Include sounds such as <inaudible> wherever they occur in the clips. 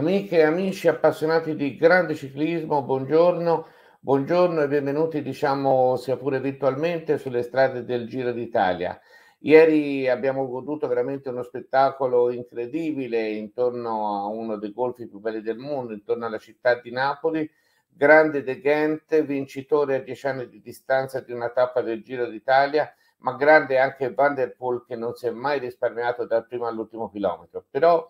Amiche e amici appassionati di grande ciclismo, buongiorno, buongiorno e benvenuti, diciamo, sia pure virtualmente, sulle strade del Giro d'Italia. Ieri abbiamo goduto veramente uno spettacolo incredibile intorno a uno dei golfi più belli del mondo, intorno alla città di Napoli. Grande De Ghent, vincitore a dieci anni di distanza di una tappa del Giro d'Italia, ma grande anche Van Der Poel che non si è mai risparmiato dal primo all'ultimo chilometro. Però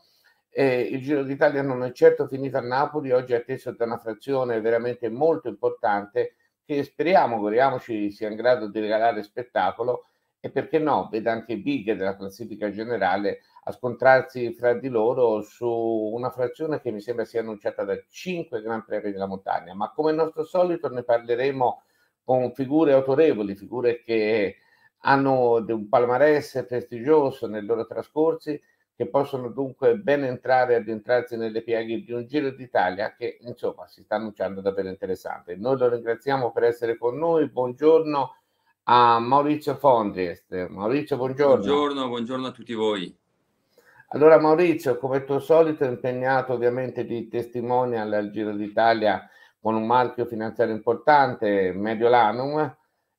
eh, il Giro d'Italia non è certo finito a Napoli, oggi è atteso da una frazione veramente molto importante che speriamo, auguriamoci, sia in grado di regalare spettacolo e perché no, veda anche big della classifica generale a scontrarsi fra di loro su una frazione che mi sembra sia annunciata da cinque Gran Premi della montagna, ma come al nostro solito ne parleremo con figure autorevoli, figure che hanno un palmarès prestigioso nei loro trascorsi che possono dunque ben entrare e addentrarsi nelle pieghe di un giro d'Italia che insomma si sta annunciando davvero interessante. Noi lo ringraziamo per essere con noi, buongiorno a Maurizio Fondriest. Maurizio, buongiorno. Buongiorno, buongiorno a tutti voi. Allora Maurizio, come tuo solito, impegnato ovviamente di testimonial al Giro d'Italia con un marchio finanziario importante, Mediolanum,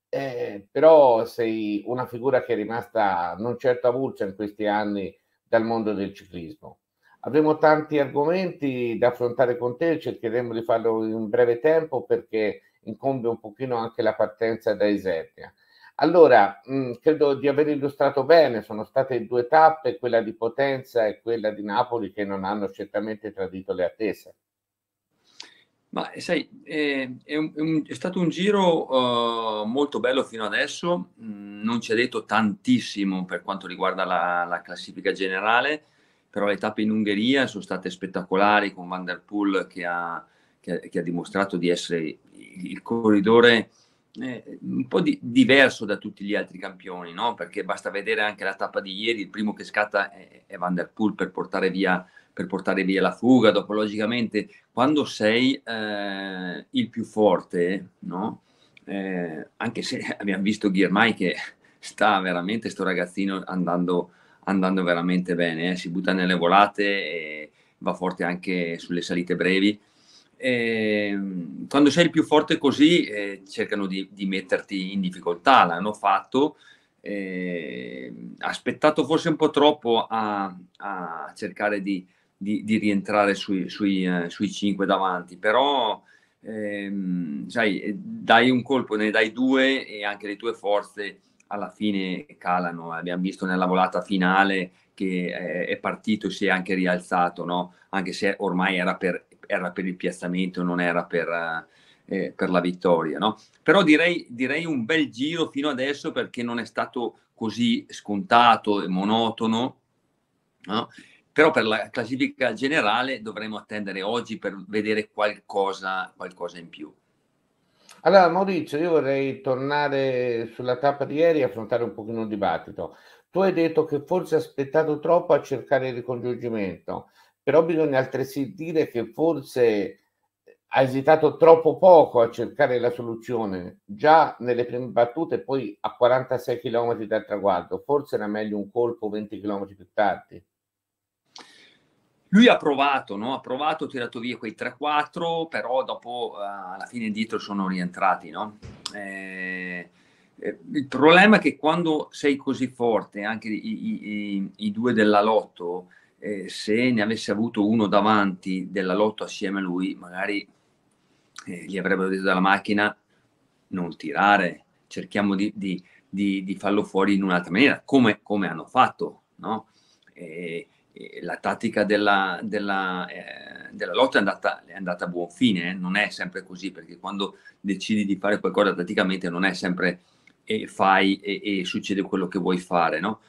eh, però sei una figura che è rimasta non certo avulsa in questi anni dal mondo del ciclismo. Avremo tanti argomenti da affrontare con te, cercheremo di farlo in breve tempo perché incombe un pochino anche la partenza da Isernia. Allora, mh, mm, credo di aver illustrato bene, sono state due tappe, quella di Potenza e quella di Napoli, che non hanno certamente tradito le attese. Ma eh, sai, eh, è, è, un, è stato un giro uh, molto bello fino adesso, mm, non ci ha detto tantissimo per quanto riguarda la, la, classifica generale, però le tappe in Ungheria sono state spettacolari con Van der Poel che ha, che, che ha dimostrato di essere il corridore eh, un po' di, diverso da tutti gli altri campioni, no? perché basta vedere anche la tappa di ieri, il primo che scatta è, è Van der Poel per portare via per portare via la fuga. Dopo, logicamente, quando sei eh, il più forte, no? eh, anche se <laughs> abbiamo visto Ghirmai che sta veramente, sto ragazzino andando, andando veramente bene, eh? si butta nelle volate e va forte anche sulle salite brevi. E, ehm, quando sei il più forte così eh, cercano di, di, metterti in difficoltà, l'hanno fatto, eh, aspettato forse un po' troppo a, a cercare di di, di rientrare sui, sui, eh, sui, 5 davanti, però ehm, sai, eh, dai un colpo, ne dai due e anche le tue forze alla fine calano. Abbiamo visto nella volata finale che eh, è partito e si è anche rialzato, no? anche se ormai era per, era per il piazzamento, non era per... Eh, eh per la vittoria. No? Però direi, direi, un bel giro fino adesso perché non è stato così scontato e monotono. No? però per la classifica generale dovremo attendere oggi per vedere qualcosa, qualcosa in più. Allora Maurizio, io vorrei tornare sulla tappa di ieri e affrontare un pochino il dibattito. Tu hai detto che forse ha aspettato troppo a cercare il ricongiungimento, però bisogna altresì dire che forse ha esitato troppo poco a cercare la soluzione, già nelle prime battute poi a 46 km dal traguardo, forse era meglio un colpo 20 km più tardi. Lui ha provato, no? ha provato, ha tirato via quei 3-4, però dopo uh, alla fine indietro sono rientrati. No? Eh, eh, il problema è che quando sei così forte, anche i, i, i due della Lotto, eh, se ne avesse avuto uno davanti della Lotto assieme a lui, magari eh, gli avrebbero detto dalla macchina non tirare, cerchiamo di, di, di, di farlo fuori in un'altra maniera, come, come hanno fatto. No? la tattica della, della, eh, della lotta è andata, è andata, a buon fine, eh? non è sempre così, perché quando decidi di fare qualcosa praticamente non è sempre eh, fai e, e, succede quello che vuoi fare, no?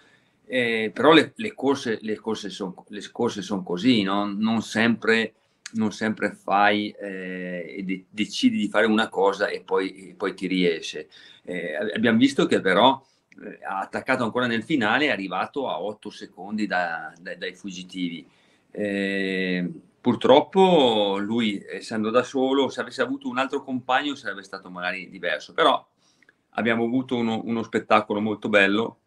Eh, però le, le, corse, le corse sono son così, no? non, sempre, non, sempre, fai eh, e de- decidi di fare una cosa e poi, e poi ti riesce. Eh, abbiamo visto che però ha eh, attaccato ancora nel finale, è arrivato a 8 secondi da, da, dai fuggitivi. Eh, purtroppo lui, essendo da solo, se avesse avuto un altro compagno sarebbe stato magari diverso, però abbiamo avuto uno, uno spettacolo molto bello,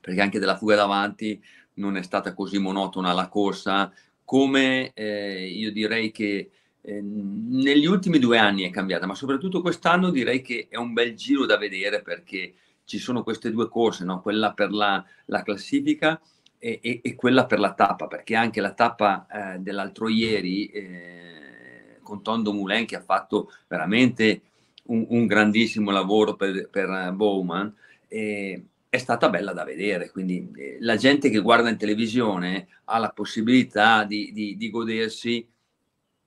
perché anche della fuga davanti non è stata così monotona la corsa, come eh, io direi che eh, negli ultimi due anni è cambiata, ma soprattutto quest'anno direi che è un bel giro da vedere perché ci sono queste due corse, no? quella per la, la classifica e, e, e, quella per la tappa, perché anche la tappa eh, dell'altro ieri eh, con Tondo Moulin che ha fatto veramente un, un grandissimo lavoro per, per Bowman, eh, è stata bella da vedere, quindi eh, la gente che guarda in televisione ha la possibilità di, di, di godersi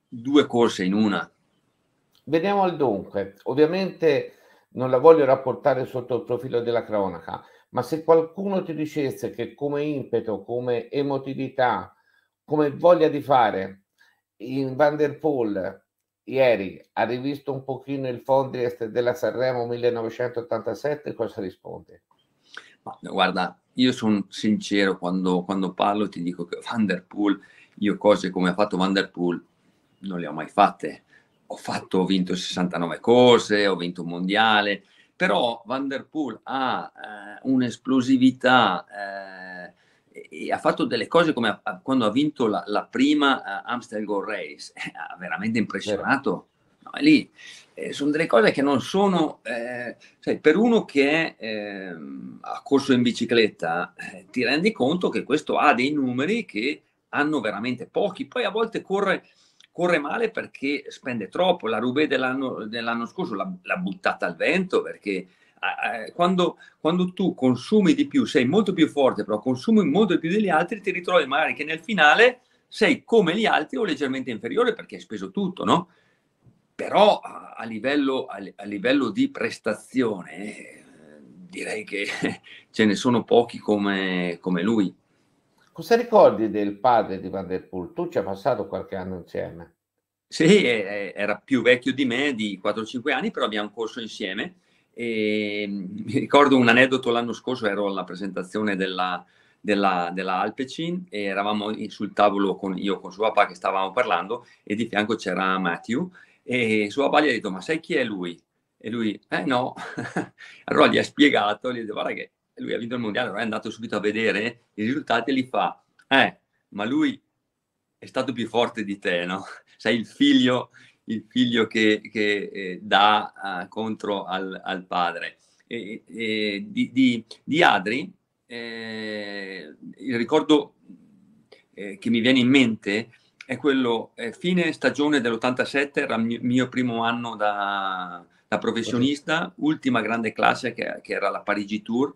due corse in una. Vediamo al dunque, ovviamente non la voglio rapportare sotto il profilo della cronaca, ma se qualcuno ti dicesse che come impeto, come emotività, come voglia di fare, in Vanderpool ieri ha rivisto un pochino il Fondriest della Sanremo 1987, cosa risponde? guarda, io sono sincero quando, quando, parlo, ti dico che Vanderpool, io cose come ha fatto Vanderpool non le ho mai fatte, ho, fatto, ho vinto 69 corse, ho vinto un mondiale, però Van Der Poel ha eh, un'esplosività eh, e ha fatto delle cose come a, quando ha vinto la, la prima eh, Amstel Gold Race, <laughs> eh, ha veramente impressionato. No, lì eh, sono delle cose che non sono, cioè, per uno che ehm, ha corso in bicicletta eh, ti rendi conto che questo ha dei numeri che hanno veramente pochi, poi a volte corre corre male perché spende troppo. La Roubaix dell'anno, dell'anno scorso l'ha, l'ha, buttata al vento perché eh, quando, quando, tu consumi di più, sei molto più forte, però consumi molto di più degli altri, ti ritrovi magari che nel finale sei come gli altri o leggermente inferiore perché hai speso tutto, no? Però a, livello, a livello, di prestazione eh, direi che <laughs> ce ne sono pochi come, come lui. Cosa ricordi del padre di Van der Poel? Tu ci hai passato qualche anno insieme. Sì, eh, eh, era più vecchio di me di 4-5 anni, però abbiamo corso insieme. E mm, <laughs> mi ricordo un aneddoto l'anno scorso, ero alla presentazione della, della, della Alpecin e eravamo sul tavolo con io con suo papà che stavamo parlando e di fianco c'era Matthew e suo papà gli ha detto ma sai chi è lui? E lui, eh no, <laughs> allora gli ha spiegato, gli ha detto guarda che lui ha vinto il mondiale, è andato subito a vedere i risultati e li fa, eh, ma lui è stato più forte di te, no? <laughs> Sei il figlio, il figlio che, che eh, dà uh, contro al, al, padre. E, e di, di, di, Adri, eh, il ricordo eh, che mi viene in mente è quello, eh, fine stagione dell'87, era il mio, mio primo anno da, da professionista, ultima grande classe che, che, era la Parigi Tour,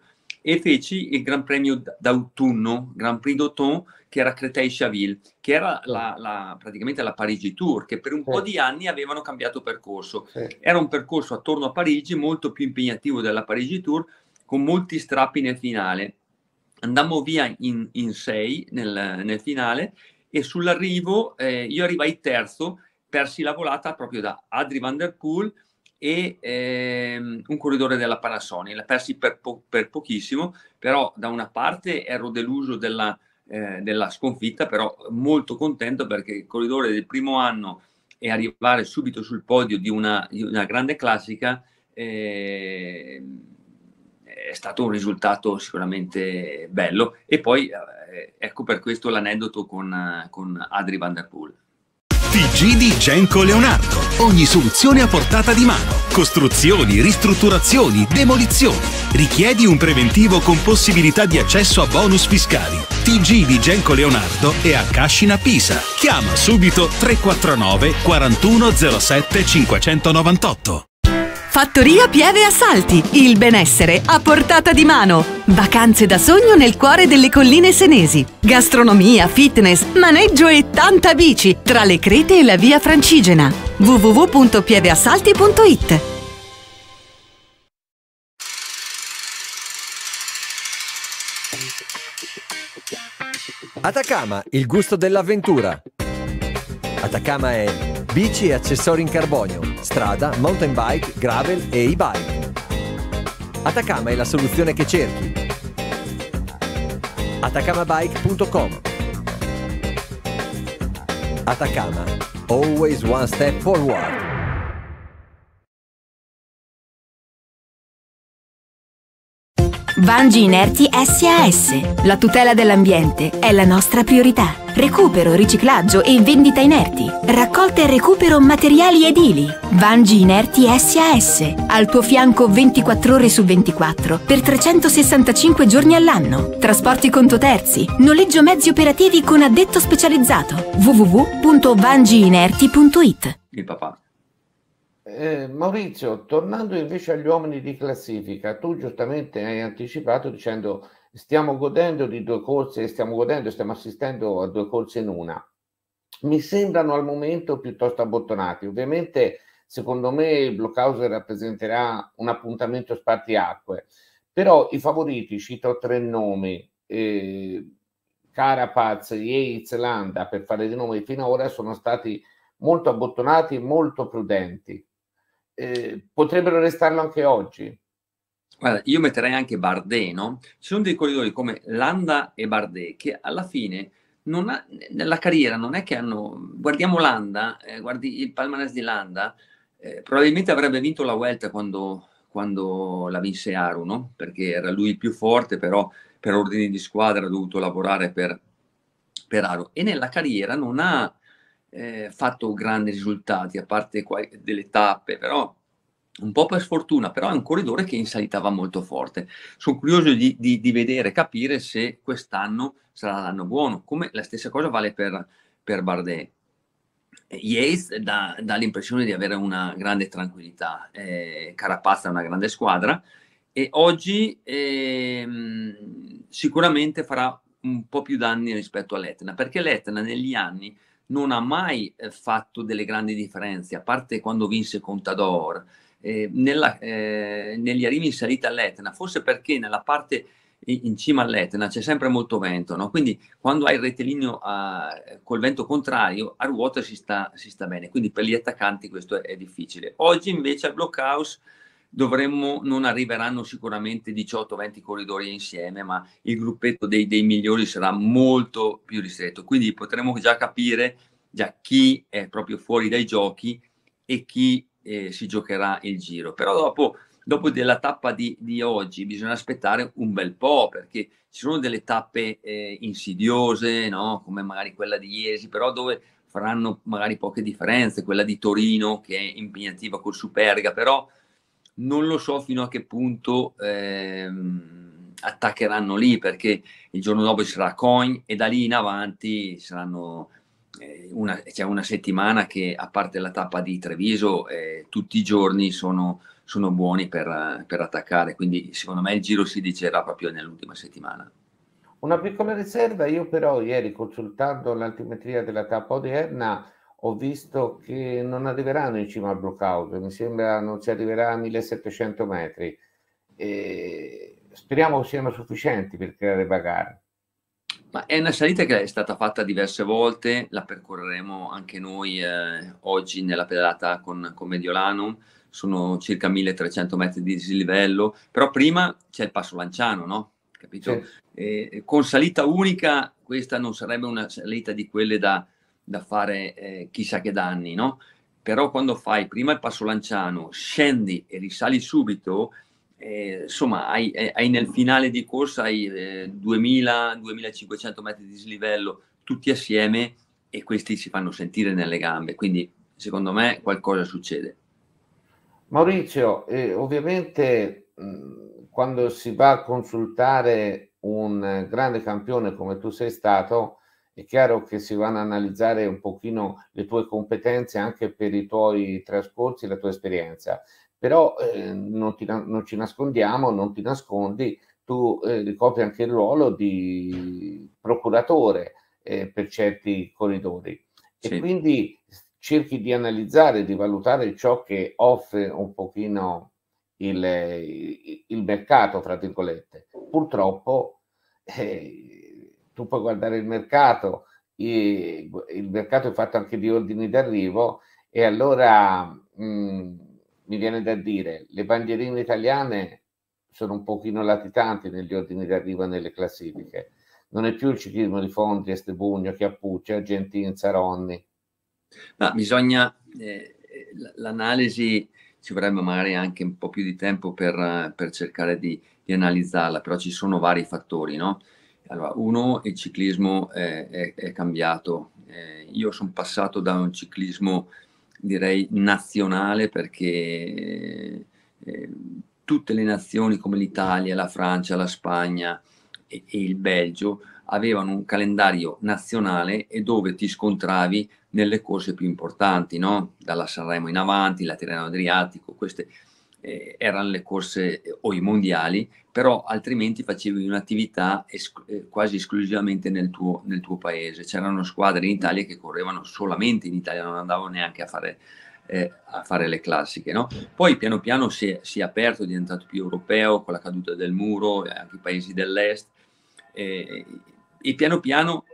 e feci il Gran Premio d'autunno, Grand Prix d'automne, che era Créteil-Chaville, che era la, la, praticamente la Parigi Tour, che per un sì. po' di anni avevano cambiato percorso. Sì. Era un percorso attorno a Parigi molto più impegnativo della Parigi Tour, con molti strappi nel finale. Andammo via in, in sei nel, nel, finale e sull'arrivo eh, io arrivai terzo, persi la volata proprio da Adri Van Der Poel, e ehm, un corridore della Panasonic. L'ha persi per, po- per, pochissimo, però da una parte ero deluso della, eh, della, sconfitta, però molto contento perché il corridore del primo anno e arrivare subito sul podio di una, di una grande classica eh, è stato un risultato sicuramente bello. E poi eh, ecco per questo l'aneddoto con, con Adri Van Der Poel. TG di Genco Leonardo. Ogni soluzione a portata di mano. Costruzioni, ristrutturazioni, demolizioni. Richiedi un preventivo con possibilità di accesso a bonus fiscali. TG di Genco Leonardo è a Cascina Pisa. Chiama subito 349 4107 598. Fattoria Pieve Assalti, il benessere a portata di mano. Vacanze da sogno nel cuore delle colline senesi. Gastronomia, fitness, maneggio e tanta bici tra le Crete e la via Francigena. www.pieveassalti.it Atacama, il gusto dell'avventura. Atacama è bici e accessori in carbonio, strada, mountain bike, gravel e e-bike. Atacama è la soluzione che cerchi. Atacamabike.com Atacama, always one step forward. Vangi Inerti SAS. La tutela dell'ambiente è la nostra priorità. Recupero, riciclaggio e vendita inerti. Raccolta e recupero materiali edili. Vangi Inerti SAS. Al tuo fianco 24 ore su 24 per 365 giorni all'anno. Trasporti conto terzi. Noleggio mezzi operativi con addetto specializzato. www.vangiinerti.it. Il papà eh, Maurizio, tornando invece agli uomini di classifica, tu giustamente hai anticipato dicendo stiamo godendo di due corse, stiamo godendo, stiamo assistendo a due corse in una. Mi sembrano al momento piuttosto abbottonati. Ovviamente, secondo me, il blockhouse rappresenterà un appuntamento spartiacque, però i favoriti, cito tre nomi, eh, Carapaz, Yates, Landa, per fare di nome finora, sono stati molto abbottonati, molto prudenti eh, potrebbero restarlo anche oggi. Guarda, io metterei anche Bardet, no? Ci sono dei corridori come Landa e Bardet che alla fine ha, nella carriera non è che hanno... Guardiamo Landa, eh, guardi il palmares di Landa, eh, probabilmente avrebbe vinto la Vuelta quando, quando la vinse Aru, no? Perché era lui il più forte, però per ordini di squadra ha dovuto lavorare per, per Aru. E nella carriera non ha eh, fatto grandi risultati, a parte delle tappe, però un po' per sfortuna, però è un corridore che in salita va molto forte. Sono curioso di, di, di vedere, capire se quest'anno sarà l'anno buono, come la stessa cosa vale per, per Bardet. Yates dà, dà, l'impressione di avere una grande tranquillità, eh, Carapazza è una grande squadra e oggi eh, sicuramente farà un po' più danni rispetto all'Etna, perché l'Etna negli anni non ha mai eh, fatto delle grandi differenze, a parte quando vinse Contador, eh, nella, eh, negli arrivi in salita all'Etna, forse perché nella parte in cima all'Etna c'è sempre molto vento, no? quindi quando hai il rettilineo a, col vento contrario a ruota si sta, si sta, bene, quindi per gli attaccanti questo è, è difficile. Oggi invece al blockhouse dovremmo, non arriveranno sicuramente 18-20 corridori insieme, ma il gruppetto dei, dei migliori sarà molto più ristretto. Quindi potremo già capire già chi è proprio fuori dai giochi e chi eh, si giocherà il giro. Però dopo, dopo della tappa di, di, oggi bisogna aspettare un bel po' perché ci sono delle tappe eh, insidiose, no? come magari quella di Iesi, però dove faranno magari poche differenze, quella di Torino che è impegnativa col Superga, però non lo so fino a che punto ehm, attaccheranno lì perché il giorno dopo ci sarà Coin e da lì in avanti saranno eh, una, c'è una settimana che a parte la tappa di Treviso eh, tutti i giorni sono, sono buoni per, per, attaccare quindi secondo me il giro si dicerà proprio nell'ultima settimana una piccola riserva io però ieri consultando l'altimetria della tappa odierna ho visto che non arriveranno in cima al blockout, mi sembra non si arriverà a 1700 metri. E speriamo siano sufficienti per creare bagarre. Ma è una salita che è stata fatta diverse volte, la percorreremo anche noi eh, oggi nella pedalata con, con Mediolanum, sono circa 1300 metri di dislivello, però prima c'è il passo Lanciano, no? Capito? Sì. Eh, con salita unica, questa non sarebbe una salita di quelle da, da fare eh, chissà che danni, no? Però quando fai prima il passo lanciano, scendi e risali subito, eh, insomma, hai, eh, hai, nel finale di corsa hai eh, 2000-2500 metri di slivello tutti assieme e questi si fanno sentire nelle gambe. Quindi, secondo me, qualcosa succede. Maurizio, eh, ovviamente mh, quando si va a consultare un eh, grande campione come tu sei stato, è chiaro che si vanno a analizzare un pochino le tue competenze anche per i tuoi trascorsi, la tua esperienza, però eh, non, ti, non, ci nascondiamo, non ti nascondi, tu eh, ricopri anche il ruolo di procuratore eh, per certi corridori e quindi cerchi di analizzare, di valutare ciò che offre un pochino il, il mercato, fra virgolette. Purtroppo eh, tu puoi guardare il mercato, il mercato è fatto anche di ordini d'arrivo e allora mh, mm, mi viene da dire, le bandierine italiane sono un pochino latitanti negli ordini d'arrivo e nelle classifiche. Non è più il ciclismo di Fondi, Estebugno, Chiappucci, Argentin, Saronni. Ma bisogna, eh, l'analisi ci vorrebbe magari anche un po' più di tempo per, per cercare di, di, analizzarla, però ci sono vari fattori, no? Allora, uno, il ciclismo è, è, è cambiato. Eh, io sono passato da un ciclismo, direi, nazionale perché eh, tutte le nazioni come l'Italia, la Francia, la Spagna e, e il Belgio avevano un calendario nazionale e dove ti scontravi nelle corse più importanti, no? dalla Sanremo in avanti, la Tirreno Adriatico, queste eh, erano le corse eh, o i mondiali, però altrimenti facevi un'attività es- eh, quasi esclusivamente nel tuo, nel tuo, paese. C'erano squadre in Italia che correvano solamente in Italia, non andavano neanche a fare, eh, a fare le classiche. No? Poi piano piano si è, si è aperto, è diventato più europeo con la caduta del muro, anche i paesi dell'est. Eh, e piano piano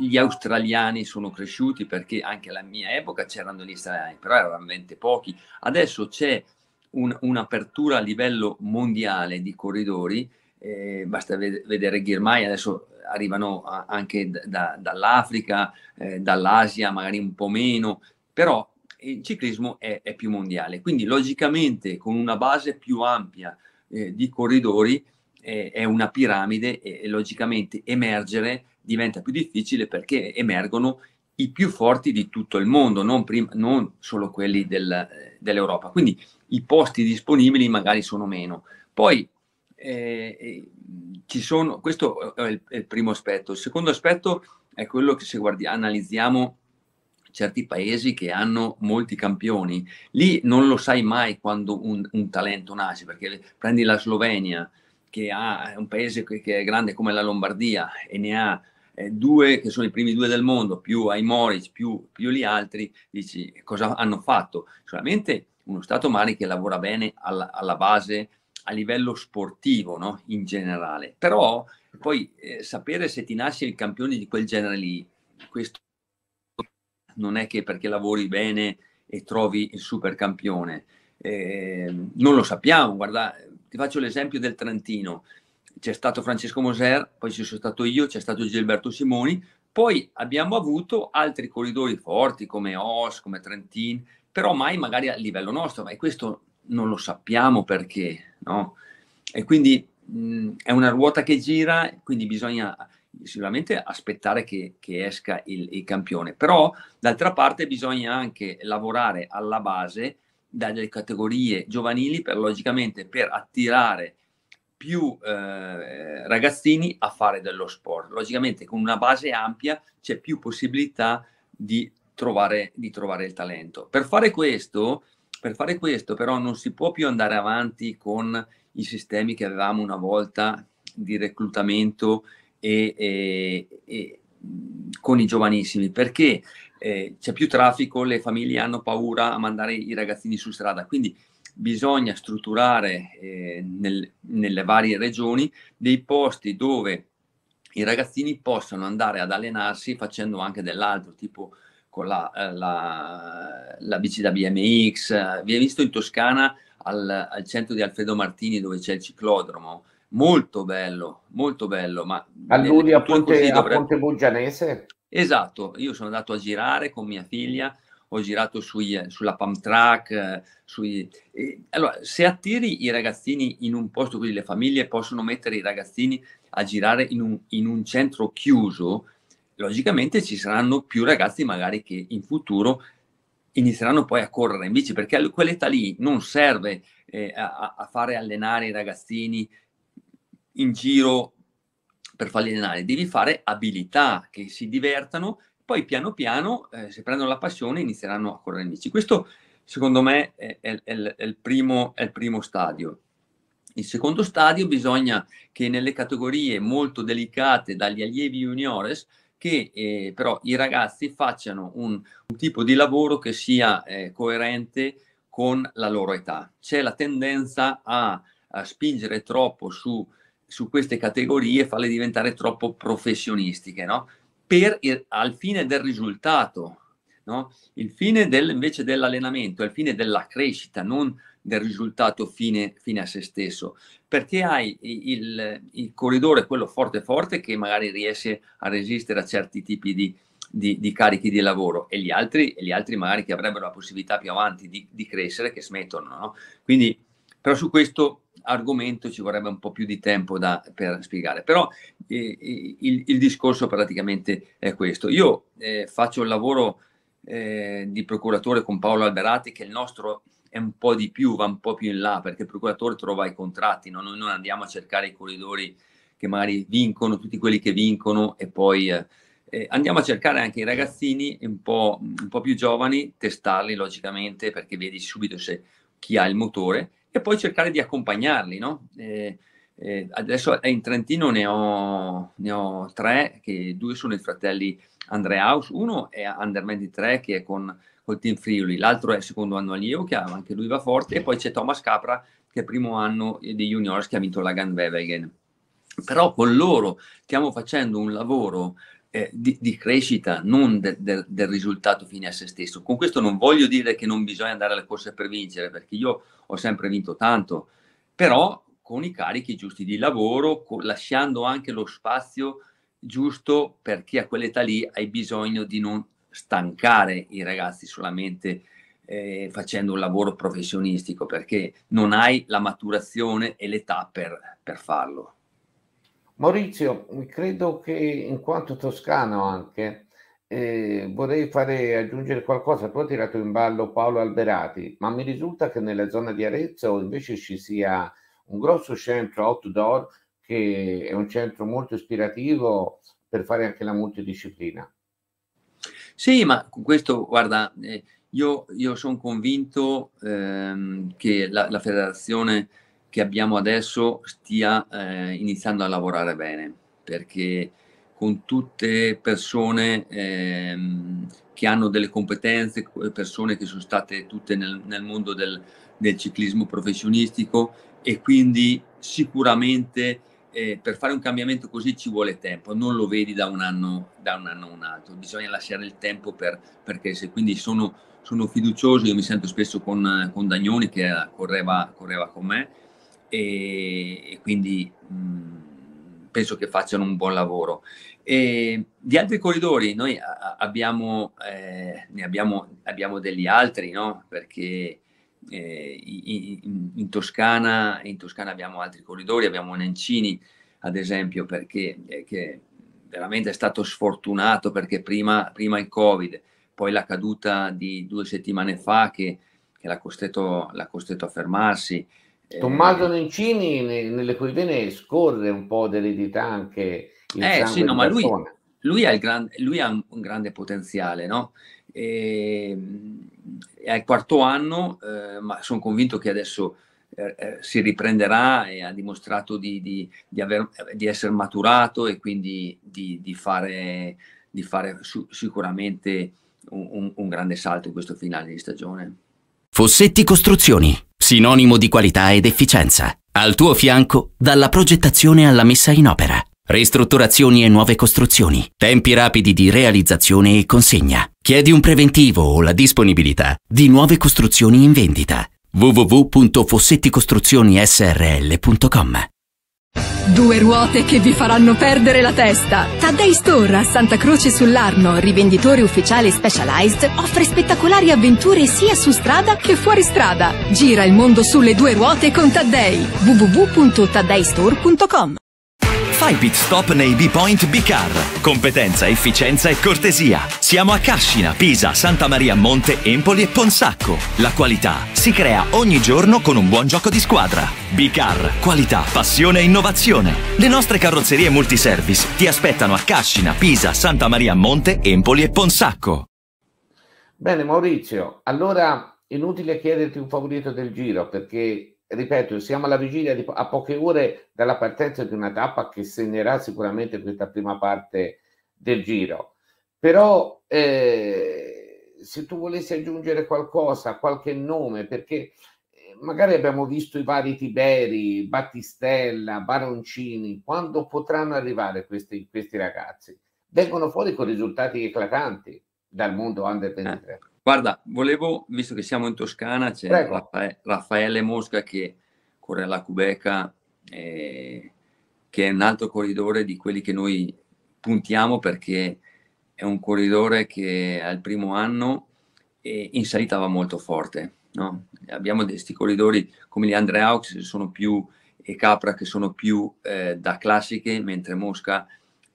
gli australiani sono cresciuti perché anche alla mia epoca c'erano gli australiani, però erano veramente pochi. Adesso c'è un, un'apertura a livello mondiale di corridori. Eh, basta vedere Ghirmai, adesso arrivano a- anche da- dall'Africa, eh, dall'Asia, magari un po' meno, però il ciclismo è, è più mondiale. Quindi logicamente con una base più ampia eh, di corridori è una piramide e, e logicamente emergere diventa più difficile perché emergono i più forti di tutto il mondo, non, prima, non solo quelli del, eh, dell'Europa. Quindi i posti disponibili magari sono meno. Poi eh, eh, ci sono, questo è il, è il, primo aspetto. Il secondo aspetto è quello che se guardi, analizziamo certi paesi che hanno molti campioni, lì non lo sai mai quando un, un talento nasce, perché prendi la Slovenia, che ha, è un paese che, che è grande come la Lombardia e ne ha eh, due che sono i primi due del mondo, più Aimoric, più, più gli altri, dici cosa hanno fatto? Solamente uno Stato Mari che lavora bene alla, alla base, a livello sportivo, no? in generale. Però poi eh, sapere se ti nasce il campione di quel genere lì, questo non è che perché lavori bene e trovi il super campione. Eh, non lo sappiamo, guarda, ti faccio l'esempio del Trentino c'è stato Francesco Moser, poi ci sono stato io, c'è stato Gilberto Simoni, poi abbiamo avuto altri corridori forti come Os, come Trentin, però mai magari a livello nostro, ma questo non lo sappiamo perché, no? E quindi mh, è una ruota che gira, quindi bisogna sicuramente aspettare che, che esca il, il, campione, però d'altra parte bisogna anche lavorare alla base dalle categorie giovanili per logicamente per attirare più eh, ragazzini a fare dello sport. Logicamente con una base ampia c'è più possibilità di trovare, di trovare il talento. Per fare, questo, per fare questo però non si può più andare avanti con i sistemi che avevamo una volta di reclutamento e, e, e con i giovanissimi perché eh, c'è più traffico, le famiglie hanno paura a mandare i ragazzini su strada, quindi bisogna strutturare eh, nel, nelle varie regioni dei posti dove i ragazzini possano andare ad allenarsi facendo anche dell'altro, tipo con la, eh, la, la bici da BMX. Vi è visto in Toscana al, al, centro di Alfredo Martini dove c'è il ciclodromo, molto bello, molto bello. Ma a Ludi a Ponte, dovrebbe... Ponte Bugianese? Esatto, io sono andato a girare con mia figlia ho girato sui, eh, sulla pump track, eh, sui... E, allora, se attiri i ragazzini in un posto, quindi le famiglie possono mettere i ragazzini a girare in un, in un centro chiuso, logicamente ci saranno più ragazzi magari che in futuro inizieranno poi a correre in bici, perché quell'età lì non serve eh, a, a fare allenare i ragazzini in giro per farli allenare, devi fare abilità che si divertano poi piano piano, eh, se prendono la passione, inizieranno a correre in bici. Questo, secondo me, è, è, è, il primo, è, il primo, stadio. Il secondo stadio bisogna che nelle categorie molto delicate, dagli allievi juniores, che eh, però i ragazzi facciano un, un, tipo di lavoro che sia eh, coerente con la loro età. C'è la tendenza a, a spingere troppo su, su queste categorie, farle diventare troppo professionistiche, no? per il, al fine del risultato, no? il fine del, invece dell'allenamento, il fine della crescita, non del risultato fine, fine a se stesso, perché hai il, il, corridore, quello forte forte, che magari riesce a resistere a certi tipi di, di, di carichi di lavoro e gli, altri, e gli altri magari che avrebbero la possibilità più avanti di, di crescere, che smettono. No? Quindi, però su questo argomento ci vorrebbe un po' più di tempo da, per spiegare, però eh, eh, il, il, discorso praticamente è questo. Io eh, faccio il lavoro eh, di procuratore con Paolo Alberati che il nostro è un po' di più, va un po' più in là, perché il procuratore trova i contratti, no? noi non andiamo a cercare i corridori che magari vincono, tutti quelli che vincono e poi... Eh, eh andiamo a cercare anche i ragazzini un po', un po', più giovani, testarli logicamente perché vedi subito se chi ha il motore e poi cercare di accompagnarli, no? eh, eh, adesso in Trentino ne ho, ne ho tre, che due sono i fratelli Andreaus, uno è Under 23 che è con col Team Friuli, l'altro è secondo anno allievo che anche lui va forte e poi c'è Thomas Capra che è primo anno di juniors che ha vinto la Gun Wevelgen. Però con loro stiamo facendo un lavoro eh, di, di, crescita, non de, de, del risultato fine a se stesso. Con questo non voglio dire che non bisogna andare alle corse per vincere, perché io ho sempre vinto tanto, però con i carichi giusti di lavoro, con, lasciando anche lo spazio giusto perché a quell'età lì hai bisogno di non stancare i ragazzi solamente eh, facendo un lavoro professionistico, perché non hai la maturazione e l'età per, per farlo. Maurizio, credo che in quanto toscano anche eh, vorrei fare aggiungere qualcosa. Tu hai tirato in ballo Paolo Alberati, ma mi risulta che nella zona di Arezzo invece ci sia un grosso centro outdoor che è un centro molto ispirativo per fare anche la multidisciplina. Sì, ma con questo, guarda, eh, io, io sono convinto ehm, che la, la federazione che abbiamo adesso stia eh, iniziando a lavorare bene, perché con tutte persone ehm, che hanno delle competenze, persone che sono state tutte nel, nel mondo del, del, ciclismo professionistico e quindi sicuramente eh, per fare un cambiamento così ci vuole tempo, non lo vedi da un anno, da un anno a un altro, bisogna lasciare il tempo per, per crescere, quindi sono, sono fiducioso, io mi sento spesso con, con Dagnoni che eh, correva, correva con me, e, e quindi mh, mm, penso che facciano un buon lavoro. E di altri corridori noi a, abbiamo, eh, ne abbiamo, abbiamo, degli altri, no? perché eh, in, in, Toscana, in, Toscana, abbiamo altri corridori, abbiamo Nencini ad esempio, perché eh, veramente è stato sfortunato perché prima, prima il Covid, poi la caduta di due settimane fa che, che l'ha, costretto, l'ha, costretto, a fermarsi, Tommaso Nencini nelle cui vene scorre un po' dell'eredità anche in eh, sì, no, ma lui, lui, ha gran, lui, ha un grande potenziale, no? E, ehm, è al quarto anno, eh, ma sono convinto che adesso eh, eh, si riprenderà e ha dimostrato di, di, di, aver, di essere maturato e quindi di, fare, fare su, sicuramente un, un, un grande salto in questo finale di stagione. Fossetti Costruzioni sinonimo di qualità ed efficienza. Al tuo fianco, dalla progettazione alla messa in opera. Ristrutturazioni e nuove costruzioni, tempi rapidi di realizzazione e consegna. Chiedi un preventivo o la disponibilità di nuove costruzioni in vendita. www.fossetticostruzioni.srl.com Due ruote che vi faranno perdere la testa. Taddei Store a Santa Croce sull'Arno, rivenditore ufficiale Specialized, offre spettacolari avventure sia su strada che fuori strada. Gira il mondo sulle due ruote con Taddei. www.taddeistore.com Fai pit stop nei B-Point B-Car. Competenza, efficienza e cortesia. Siamo a Cascina, Pisa, Santa Maria Monte, Empoli e Ponsacco. La qualità si crea ogni giorno con un buon gioco di squadra. B-Car, qualità, passione e innovazione. Le nostre carrozzerie multiservice ti aspettano a Cascina, Pisa, Santa Maria Monte, Empoli e Ponsacco. Bene Maurizio, allora inutile chiederti un favorito del giro perché ripeto, siamo alla vigilia di, a poche ore dalla partenza di una tappa che segnerà sicuramente questa prima parte del giro. Però eh, se tu volessi aggiungere qualcosa, qualche nome, perché eh, magari abbiamo visto i vari Tiberi, Battistella, Baroncini, quando potranno arrivare questi, questi ragazzi? Vengono fuori con risultati eclatanti dal mondo under 23. Eh. Guarda, volevo, visto che siamo in Toscana, c'è Raffa- Raffaele Mosca che corre alla Cubeca, eh, che è un altro corridore di quelli che noi puntiamo perché è un corridore che al primo anno eh, in salita va molto forte. No? Abbiamo questi corridori come gli Andreaux che sono più e Capra che sono più eh, da classiche, mentre Mosca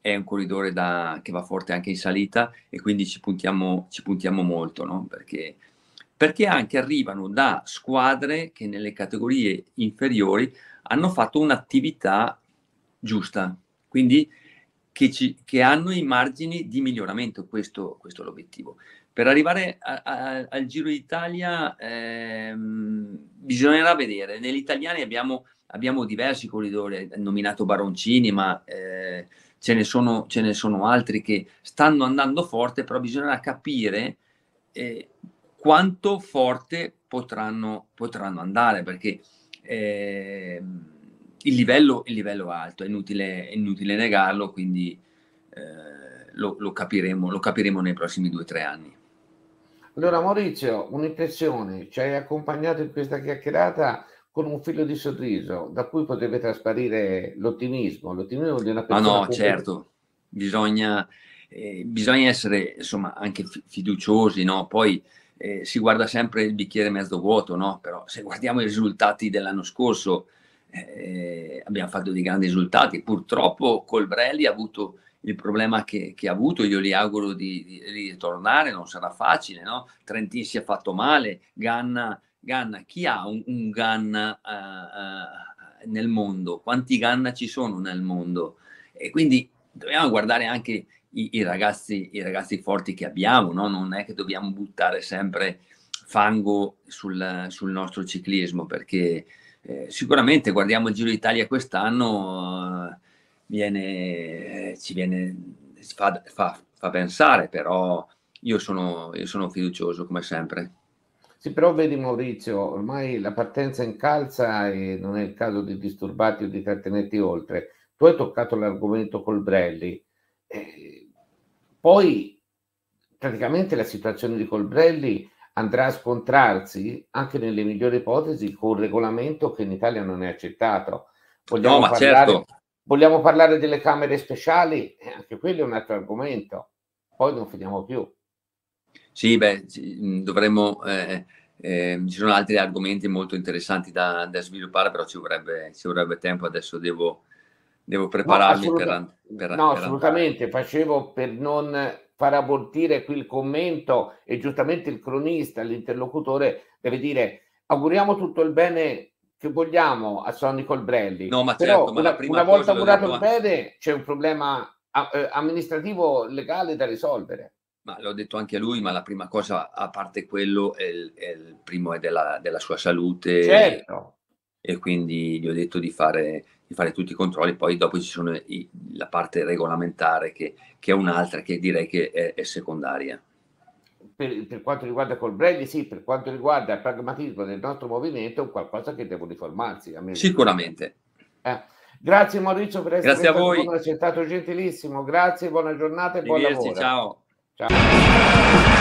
è un corridore da, che va forte anche in salita e quindi ci puntiamo, ci puntiamo molto, no? perché, perché, anche arrivano da squadre che nelle categorie inferiori hanno fatto un'attività giusta, quindi che, ci, che hanno i margini di miglioramento, questo, questo è l'obiettivo. Per arrivare a, a, al Giro d'Italia ehm, bisognerà vedere, negli italiani abbiamo, abbiamo diversi corridori, nominato Baroncini, ma... Eh, ce ne sono, ce ne sono altri che stanno andando forte, però bisognerà capire eh, quanto forte potranno, potranno andare, perché eh, il, livello, il livello è alto, è inutile, è inutile negarlo, quindi eh, lo, lo, capiremo, lo capiremo nei prossimi due o tre anni. Allora Maurizio, un'impressione, ci hai accompagnato in questa chiacchierata con un filo di sorriso da cui potrebbe trasparire l'ottimismo, l'ottimismo di una ah, persona. Ma no, pubblica. certo, bisogna, eh, bisogna, essere insomma anche fiduciosi, no? Poi eh, si guarda sempre il bicchiere mezzo vuoto, no? Però se guardiamo i risultati dell'anno scorso, eh, abbiamo fatto dei grandi risultati. Purtroppo Colbrelli ha avuto il problema che, che, ha avuto, io gli auguro di, ritornare, non sarà facile, no? Trentin si è fatto male, Ganna Ganna, chi ha un, un Ganna uh, uh, nel mondo? Quanti Ganna ci sono nel mondo? E quindi dobbiamo guardare anche i, i, ragazzi, i ragazzi, forti che abbiamo, no? non è che dobbiamo buttare sempre fango sul, sul nostro ciclismo, perché eh, sicuramente guardiamo il Giro d'Italia quest'anno, uh, viene, ci viene, fa, fa, fa, pensare, però io sono, io sono fiducioso come sempre. Sì, però vedi Maurizio, ormai la partenza incalza e non è il caso di disturbarti o di trattenerti oltre. Tu hai toccato l'argomento Colbrelli. Eh, poi praticamente la situazione di Colbrelli andrà a scontrarsi anche nelle migliori ipotesi con un regolamento che in Italia non è accettato. Vogliamo, no, parlare, certo. vogliamo parlare delle camere speciali? Eh, anche quello è un altro argomento. Poi non finiamo più. Sì, beh, mm, dovremmo... Eh, eh, ci sono altri argomenti molto interessanti da, da sviluppare, però ci vorrebbe, ci vorrebbe, tempo. Adesso devo, devo prepararmi no, per, per, No, per assolutamente. Andare. Facevo per non far abortire qui il commento e giustamente il cronista, l'interlocutore, deve dire auguriamo tutto il bene che vogliamo a Sonny Colbrelli. No, ma però certo, ma una, una volta augurato il bene c'è un problema ah, eh, amministrativo legale da risolvere. Ma l'ho detto anche a lui, ma la prima cosa, a parte quello, è il, è il primo è della, della sua salute. Certo. E, quindi gli ho detto di fare, di fare, tutti i controlli, poi dopo ci sono i, la parte regolamentare che, che, è un'altra, che direi che è, è secondaria. Per, per, quanto riguarda col Brady, sì, per quanto riguarda il pragmatismo del nostro movimento, è qualcosa che devo riformarsi. Sicuramente. Eh. Grazie Maurizio per essere Grazie stato a voi. stato gentilissimo. Grazie, buona giornata e buon lavoro. Ciao. Tchau.